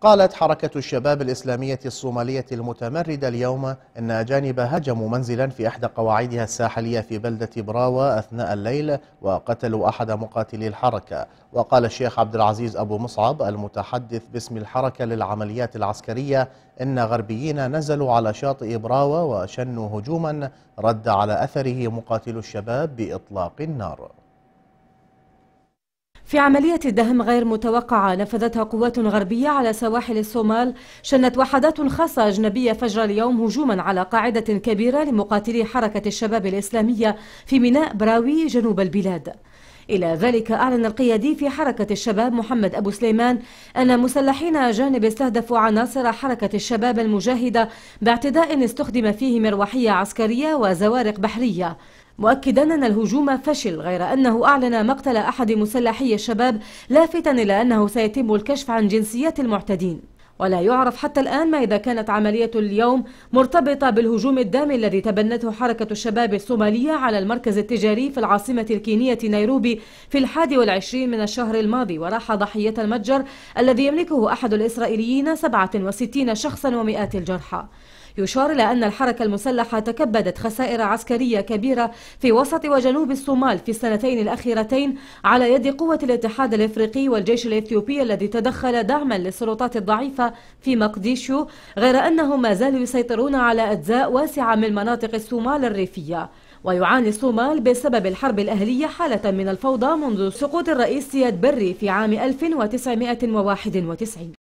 قالت حركة الشباب الإسلامية الصومالية المتمردة اليوم أن أجانب هجموا منزلا في إحدى قواعدها الساحلية في بلدة براوة أثناء الليل وقتلوا أحد مقاتلي الحركة وقال الشيخ عبد العزيز أبو مصعب المتحدث باسم الحركة للعمليات العسكرية إن غربيين نزلوا على شاطئ براوة وشنوا هجوما رد على أثره مقاتل الشباب بإطلاق النار في عملية دهم غير متوقعة نفذتها قوات غربية على سواحل الصومال شنت وحدات خاصة أجنبية فجر اليوم هجوما على قاعدة كبيرة لمقاتلي حركة الشباب الإسلامية في ميناء براوي جنوب البلاد إلى ذلك أعلن القيادي في حركة الشباب محمد أبو سليمان أن مسلحين أجانب استهدفوا عناصر حركة الشباب المجاهدة باعتداء استخدم فيه مروحية عسكرية وزوارق بحرية مؤكدا أن الهجوم فشل غير أنه أعلن مقتل أحد مسلحي الشباب لافتا إلى أنه سيتم الكشف عن جنسيات المعتدين ولا يعرف حتى الآن ما إذا كانت عملية اليوم مرتبطة بالهجوم الدامي الذي تبنته حركة الشباب الصومالية على المركز التجاري في العاصمة الكينية نيروبي في الحادي والعشرين من الشهر الماضي وراح ضحية المتجر الذي يملكه أحد الإسرائيليين 67 شخصا ومئات الجرحى يشار إلى أن الحركة المسلحة تكبدت خسائر عسكرية كبيرة في وسط وجنوب الصومال في السنتين الأخيرتين على يد قوة الاتحاد الإفريقي والجيش الإثيوبي الذي تدخل دعما للسلطات الضعيفة في مقديشو غير أنهم ما زالوا يسيطرون على أجزاء واسعة من مناطق الصومال الريفية ويعاني الصومال بسبب الحرب الأهلية حالة من الفوضى منذ سقوط الرئيس سياد بري في عام 1991